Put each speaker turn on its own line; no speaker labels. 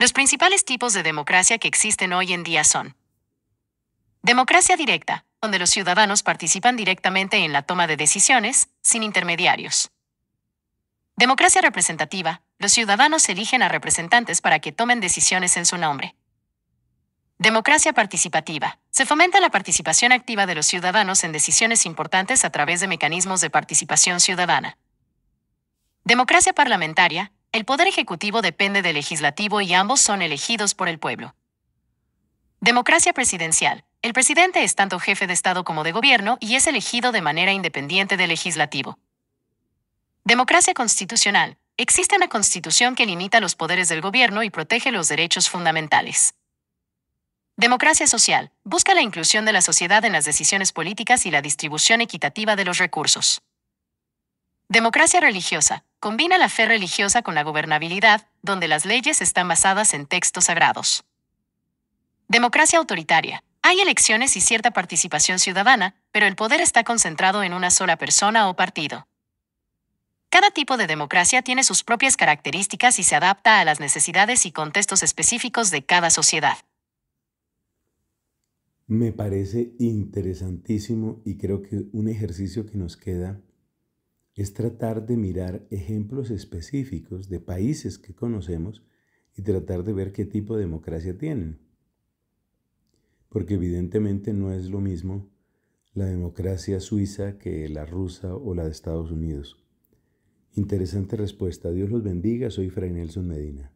Los principales tipos de democracia que existen hoy en día son democracia directa, donde los ciudadanos participan directamente en la toma de decisiones, sin intermediarios. Democracia representativa, los ciudadanos eligen a representantes para que tomen decisiones en su nombre. Democracia participativa. Se fomenta la participación activa de los ciudadanos en decisiones importantes a través de mecanismos de participación ciudadana. Democracia parlamentaria. El poder ejecutivo depende del legislativo y ambos son elegidos por el pueblo. Democracia presidencial. El presidente es tanto jefe de Estado como de gobierno y es elegido de manera independiente del legislativo. Democracia constitucional. Existe una constitución que limita los poderes del gobierno y protege los derechos fundamentales. Democracia social. Busca la inclusión de la sociedad en las decisiones políticas y la distribución equitativa de los recursos. Democracia religiosa. Combina la fe religiosa con la gobernabilidad, donde las leyes están basadas en textos sagrados. Democracia autoritaria. Hay elecciones y cierta participación ciudadana, pero el poder está concentrado en una sola persona o partido. Cada tipo de democracia tiene sus propias características y se adapta a las necesidades y contextos específicos de cada sociedad.
Me parece interesantísimo y creo que un ejercicio que nos queda es tratar de mirar ejemplos específicos de países que conocemos y tratar de ver qué tipo de democracia tienen. Porque evidentemente no es lo mismo la democracia suiza que la rusa o la de Estados Unidos. Interesante respuesta. Dios los bendiga. Soy Fray Nelson Medina.